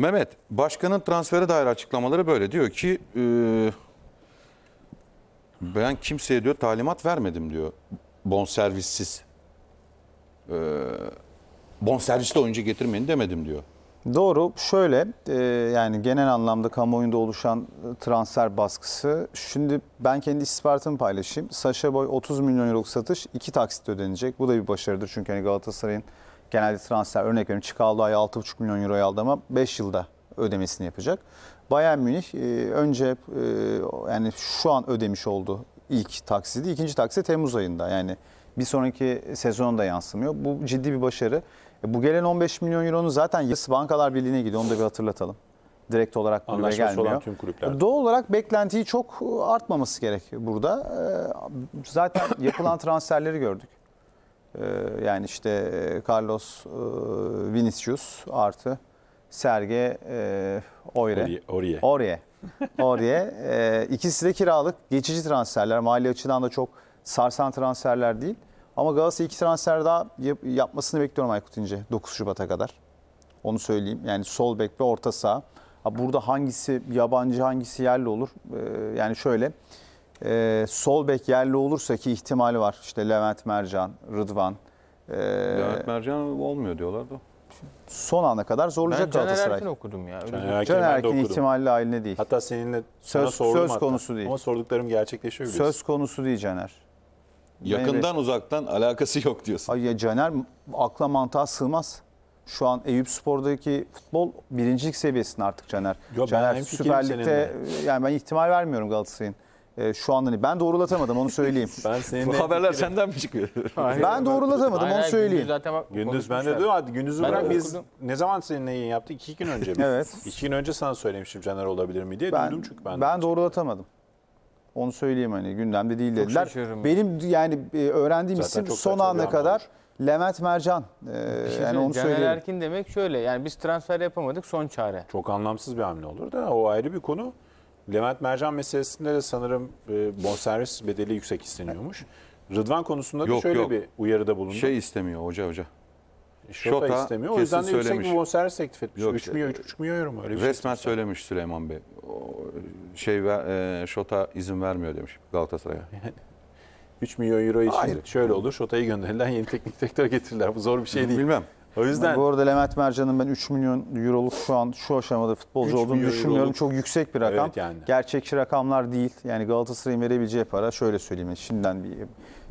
Mehmet, başkanın transfere dair açıklamaları böyle. Diyor ki e, ben kimseye diyor talimat vermedim diyor. Bonservissiz. E, bonservisli oyuncu getirmeyin demedim diyor. Doğru. Şöyle e, yani genel anlamda kamuoyunda oluşan e, transfer baskısı. Şimdi ben kendi istihbaratımı paylaşayım. Saşa Boy 30 milyon euroluk satış iki taksit ödenecek. Bu da bir başarıdır çünkü hani Galatasaray'ın genelde transfer örnek veriyorum ay 6,5 milyon euroya aldı ama 5 yılda ödemesini yapacak. Bayern Münih e, önce e, yani şu an ödemiş oldu ilk taksidi. ikinci taksi Temmuz ayında yani bir sonraki sezonda yansımıyor. Bu ciddi bir başarı. E, bu gelen 15 milyon euronun zaten yarısı Bankalar Birliği'ne gidiyor. Onu da bir hatırlatalım. Direkt olarak kulübe gelmiyor. Olan tüm kulüpler. Doğal olarak beklentiyi çok artmaması gerek burada. zaten yapılan transferleri gördük. Ee, yani işte e, Carlos e, Vinicius artı Serge Oyre. Oriye Oriye Orye. e, e de kiralık geçici transferler. Mali açıdan da çok sarsan transferler değil. Ama Galatasaray iki transfer daha yap yapmasını bekliyorum Aykut İnce 9 Şubat'a kadar. Onu söyleyeyim. Yani sol bek ve orta saha. Burada hangisi yabancı hangisi yerli olur? E, yani şöyle e, sol bek yerli olursa ki ihtimali var. İşte Levent Mercan, Rıdvan. E, Levent Mercan olmuyor diyorlar da. Son ana kadar zorlayacak ben Galatasaray. Ben Erkin okudum ya. Öyle Caner, Erkin, ihtimalle Erkin haline değil. Hatta seninle söz, söz hatta. değil. Ama sorduklarım gerçekleşiyor. Biliyorsun. Söz konusu değil Caner. Yakından Meyve. uzaktan alakası yok diyorsun. Ay ya Caner akla mantığa sığmaz. Şu an Eyüp Spor'daki futbol birincilik seviyesinde artık Caner. Yo, Caner Süper Lig'de yani ben ihtimal vermiyorum Galatasaray'ın. E, şu an hani ben doğrulatamadım onu söyleyeyim. ben senin Bu haberler senden mi çıkıyor? ben doğrulatamadım onu söyleyeyim. Gündüz zaten bak- Gündüz ben de konuşmuşlar. diyor hadi gündüzü bırak biz ne zaman senin yayın yaptık? İki gün önce mi? Evet. İki gün önce sana söylemiştim Caner olabilir mi diye Ben, çünkü ben. ben, doğrulatamadım. Onu söyleyeyim hani gündemde değil dediler. Benim yani e, öğrendiğim isim son ana kadar Levent Mercan. E, Şey yani söyleyeyim, onu Caner Erkin demek şöyle yani biz transfer yapamadık son çare. Çok anlamsız bir hamle olur da o ayrı bir konu. Levent Mercan meselesinde de sanırım e, bonservis bedeli yüksek isteniyormuş. Rıdvan konusunda da şöyle yok. bir uyarıda bulundu. Şey istemiyor hoca hoca. Şota, Şota istemiyor. O yüzden de yüksek bir bonservis teklif etmiş. Yok, 3 milyon, 3,5 milyon euro mu? Öyle bir şey Resmen istemiş. söylemiş Süleyman Bey. O, şey ve- e, Şota izin vermiyor demiş Galatasaray'a. 3 milyon euro için Hayır. şöyle olur. Şota'yı gönderilen yeni teknik direktör getirirler. Bu zor bir şey değil. Bilmem. O yüzden... Bu arada Levent Mercan'ın ben 3 milyon euroluk şu an şu aşamada futbolcu olduğunu düşünmüyorum. Euroluk. Çok yüksek bir rakam. Evet yani. Gerçekçi rakamlar değil. Yani Galatasaray'ın verebileceği para şöyle söyleyeyim. Şimdiden bir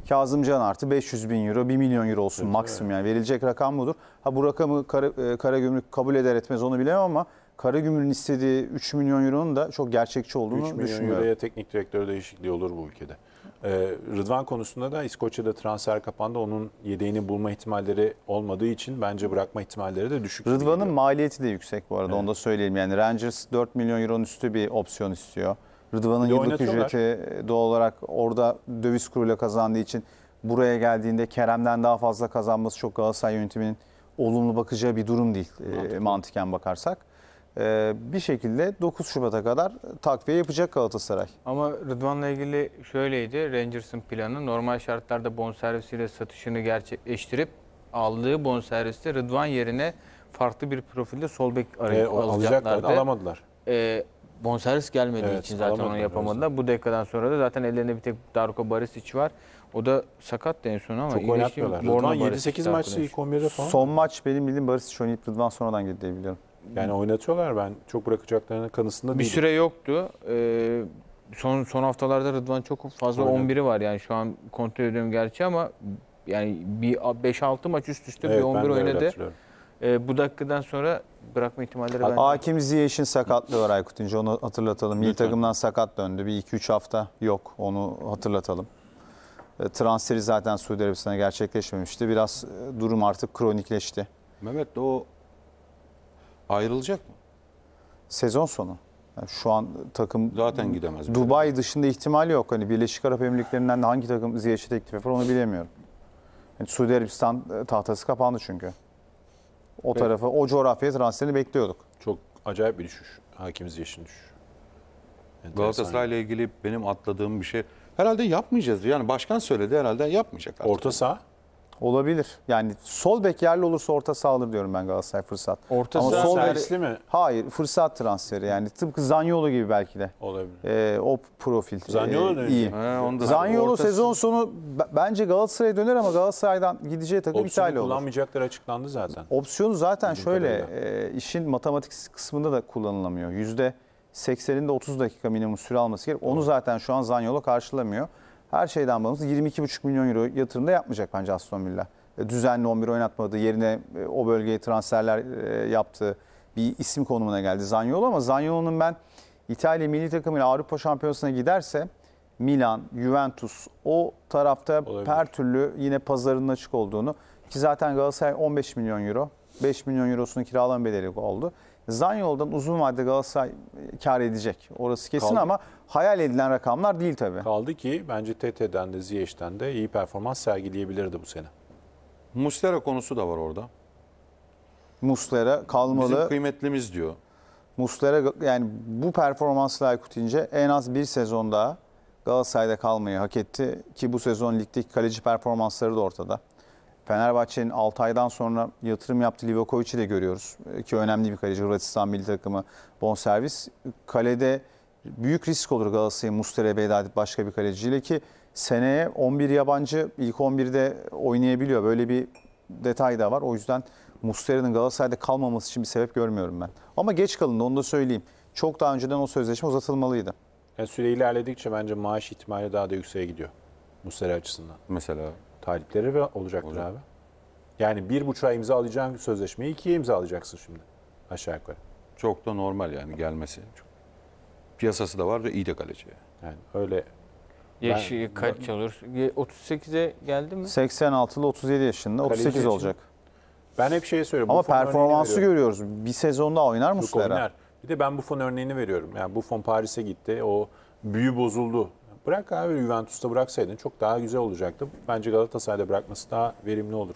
Kazımcan artı 500 bin euro, 1 milyon euro olsun evet, maksimum yani verilecek rakam budur. Ha bu rakamı Kara, e, Karagümrük kabul eder etmez onu bilemem ama Karagümrük'ün istediği 3 milyon euronun da çok gerçekçi olduğunu 3 milyon euroya teknik direktör değişikliği olur bu ülkede. Ee, Rıdvan konusunda da İskoçya'da transfer kapandı. Onun yedeğini bulma ihtimalleri olmadığı için bence bırakma ihtimalleri de düşük. Rıdvan'ın maliyeti de yüksek bu arada. Evet. Onu da söyleyelim. Yani Rangers 4 milyon euronun üstü bir opsiyon istiyor. Rıdvan'ın yıllık ücreti e, doğal olarak orada döviz kuruyla kazandığı için buraya geldiğinde Kerem'den daha fazla kazanması çok Galatasaray yönetiminin olumlu bakacağı bir durum değil e, mantıken bakarsak. Ee, bir şekilde 9 Şubat'a kadar takviye yapacak Galatasaray. Ama Rıdvan'la ilgili şöyleydi Rangers'ın planı. Normal şartlarda bonservisiyle satışını gerçekleştirip aldığı bonserviste Rıdvan yerine farklı bir profilde sol bek e, alacaklardı. Alamadılar. E, bonservis gelmediği evet, için zaten onu yapamadılar. Bu dakikadan sonra da zaten ellerinde bir tek Darko Barisic var. O da sakat da en son ama. Çok oynatmıyorlar. Rıdvan 7-8 maçı ilk 11'de falan. Son maç benim bildiğim Barisic oynayıp Rıdvan sonradan girdi diye biliyorum. Yani oynatıyorlar ben çok bırakacaklarının kanısında değilim. Bir süre yoktu. Ee, son son haftalarda Rıdvan çok fazla Öyle. 11'i var yani şu an kontrol ediyorum gerçi ama yani bir 5-6 maç üst üste bir Evet, 11 oynadı. Ee, bu dakikadan sonra bırakma ihtimalleri bence Hakim Ziyeş'in sakatlığı var Aykut İnce onu hatırlatalım. Milli takımdan sakat döndü. Bir 2-3 hafta yok onu hatırlatalım. Ee, transferi zaten Suudi Arabistan'a gerçekleşmemişti. Biraz e, durum artık kronikleşti. Mehmet o Ayrılacak mı? Sezon sonu. Yani şu an takım zaten gidemez. Dubai yani. dışında ihtimal yok. Hani Birleşik Arap Emirlikleri'nden hangi takım ziyaret teklif yapar onu bilemiyorum. Yani Suudi Arabistan e, tahtası kapandı çünkü. O evet. tarafı, o coğrafyaya transferini bekliyorduk. Çok acayip bir düşüş. Hakimiz yeşil düşüş. ile ilgili benim atladığım bir şey herhalde yapmayacağız Yani başkan söyledi herhalde yapmayacak artık. Orta saha? Olabilir. Yani sol bek yerli olursa orta saha diyorum ben Galatasaray fırsat. Orta Ama sol servisli mi? Hayır fırsat transferi yani tıpkı Zanyolu gibi belki de. Olabilir. Ee, o profil. Ee, Zanyolu da iyi. He, onu Zanyolu ortası... sezon sonu bence Galatasaray'a döner ama Galatasaray'dan gideceği takım Opsiyonu İtalya olur. kullanmayacakları açıklandı zaten. Opsiyonu zaten Bizim şöyle e, işin matematik kısmında da kullanılamıyor. 80'inde 30 dakika minimum süre alması gerek. Onu zaten şu an Zanyolu karşılamıyor. Her şeyden bağımsız 22,5 milyon euro yatırımda yapmayacak bence Aston Villa. E, düzenli 11 oynatmadı. Yerine e, o bölgeye transferler e, yaptı. Bir isim konumuna geldi Zanyolo ama Zanyolo'nun ben İtalya milli takımıyla Avrupa Şampiyonası'na giderse Milan, Juventus o tarafta Olabilir. her türlü yine pazarının açık olduğunu ki zaten Galatasaray 15 milyon euro 5 milyon eurosunu kiralama bedeli oldu. Zanyol'dan uzun vadede Galatasaray e, kar edecek. Orası kesin Kaldı. ama hayal edilen rakamlar değil tabii. Kaldı ki bence TT'den de Ziyech'ten de iyi performans sergileyebilirdi bu sene. Muslera konusu da var orada. Muslera kalmalı. Bizim kıymetlimiz diyor. Muslera yani bu performansla aykutince en az bir sezon daha Galatasaray'da kalmayı hak etti. Ki bu sezon ligdeki kaleci performansları da ortada. Fenerbahçe'nin 6 aydan sonra yatırım yaptığı Livakovic'i de görüyoruz. E, ki önemli bir kaleci Hırvatistan milli takımı bonservis. Kalede büyük risk olur Galatasaray'ın Mustera'ya veda edip başka bir kaleciyle ki seneye 11 yabancı ilk 11'de oynayabiliyor. Böyle bir detay da var. O yüzden Mustera'nın Galatasaray'da kalmaması için bir sebep görmüyorum ben. Ama geç kalındı onu da söyleyeyim. Çok daha önceden o sözleşme uzatılmalıydı. Yani süre ilerledikçe bence maaş ihtimali daha da yükseğe gidiyor. Mustera açısından. Mesela talipleri ve olacaktır Olacak. abi. Yani bir buçuk buçuğa imzalayacağın sözleşmeyi ikiye imzalayacaksın şimdi aşağı yukarı. Çok da normal yani gelmesi. Çok. Piyasası da var ve iyi de kaleci. Yani öyle Yaşı ben, kaç olur? 38'e geldi mi? 86 ile 37 yaşında. 38 için. olacak. Ben hep şey söylüyorum. Ama performansı görüyoruz. Bir sezonda oynar Muslera. Oynar. Bir de ben bu fon örneğini veriyorum. Yani bu fon Paris'e gitti. O büyü bozuldu. Bırak abi Juventus'ta bıraksaydın çok daha güzel olacaktı. Bence Galatasaray'da bırakması daha verimli olur.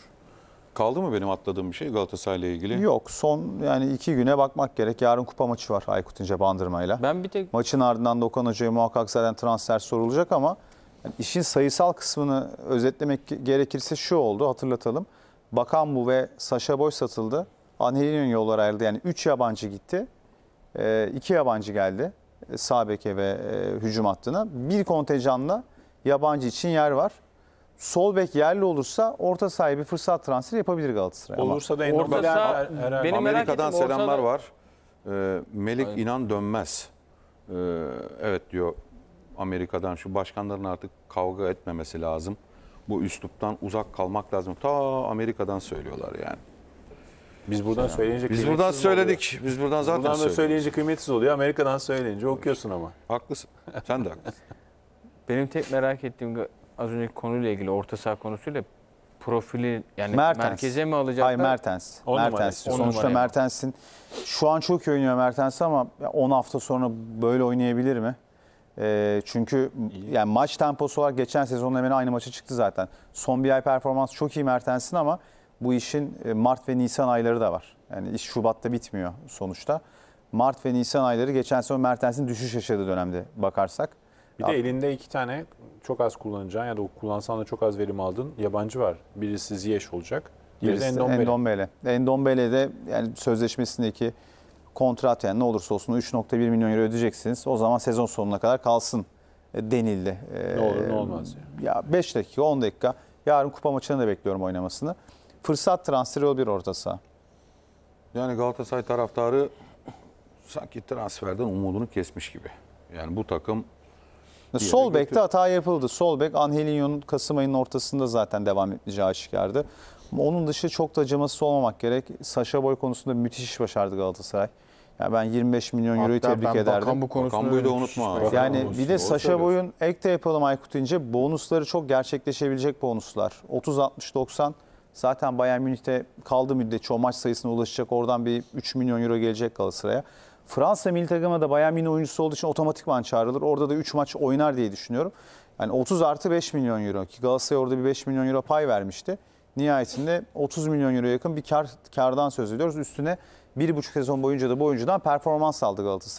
Kaldı mı benim atladığım bir şey Galatasaray'la ilgili? Yok son yani iki güne bakmak gerek. Yarın kupa maçı var Aykut İnce Bandırma'yla. Ben bir tek... Maçın ardından da Okan Hoca'ya muhakkak zaten transfer sorulacak ama yani işin sayısal kısmını özetlemek gerekirse şu oldu hatırlatalım. Bakan bu ve Saşa Boy satıldı. Angelino yollar ayrıldı. Yani 3 yabancı gitti. 2 ee, yabancı geldi sağ beke ve e, hücum hattına. Bir kontenjanla yabancı için yer var. Sol bek yerli olursa orta sahibi fırsat transferi yapabilir Galatasaray. Olursa da en Orta Benim Amerika'dan ettiğim ortada- selamlar var. Ee, Melik inan dönmez. Ee, evet diyor Amerika'dan şu başkanların artık kavga etmemesi lazım. Bu üsluptan uzak kalmak lazım. Ta Amerika'dan söylüyorlar yani. Biz buradan Mesela. Şey söyleyince Biz buradan kıymetsiz söyledik. Biz buradan zaten Buradan da söyledik. söyleyince kıymetsiz oluyor. Amerika'dan söyleyince okuyorsun ama. Haklısın. Sen de haklısın. Benim tek merak ettiğim az önceki konuyla ilgili orta saha konusuyla profili yani Mertens. merkeze mi alacaklar? Hayır Mertens. On Mertens. Numara, Sonuçta Mertens'in şu an çok iyi oynuyor Mertens ama 10 hafta sonra böyle oynayabilir mi? E, çünkü yani maç temposu olarak geçen sezonun hemen aynı maça çıktı zaten. Son bir ay performans çok iyi Mertens'in ama bu işin e, Mart ve Nisan ayları da var. Yani iş Şubat'ta bitmiyor sonuçta. Mart ve Nisan ayları geçen sene Mertens'in düşüş yaşadığı dönemde bakarsak. Bir de elinde iki tane çok az kullanacağın ya da kullansan da çok az verim aldın. yabancı var. Birisi Ziyech olacak. Birisi Endombele. Endombele. Endombele de yani sözleşmesindeki kontrat yani ne olursa olsun 3.1 milyon euro ödeyeceksiniz. O zaman sezon sonuna kadar kalsın e, denildi. E, ne olur ne olmaz. Yani. Ya 5 dakika 10 dakika. Yarın kupa maçını da bekliyorum oynamasını fırsat transferi olabilir orta saha. Yani Galatasaray taraftarı sanki transferden umudunu kesmiş gibi. Yani bu takım Sol bekte hata yapıldı. Sol bek Angelinho'nun Kasım ayının ortasında zaten devam etmeyeceği aşikardı. Ama onun dışı çok da acımasız olmamak gerek. Saşa Boy konusunda müthiş iş başardı Galatasaray. Yani ben 25 milyon euroyu Hatta tebrik ben ederdim. Bakan bu konusunu Bakan da unutma. Bakan yani bir de Saşa Boy'un ek de yapalım Aykut İnce bonusları çok gerçekleşebilecek bonuslar. 30 60 90 Zaten Bayern Münih'te kaldığı müddetçe o maç sayısına ulaşacak. Oradan bir 3 milyon euro gelecek Galatasaray'a. Fransa milli takımına da Bayern Münih oyuncusu olduğu için otomatikman çağrılır. Orada da 3 maç oynar diye düşünüyorum. Yani 30 artı 5 milyon euro ki Galatasaray orada bir 5 milyon euro pay vermişti. Nihayetinde 30 milyon euro yakın bir kar, kardan söz ediyoruz. Üstüne 1,5 sezon boyunca da bu oyuncudan performans aldı Galatasaray.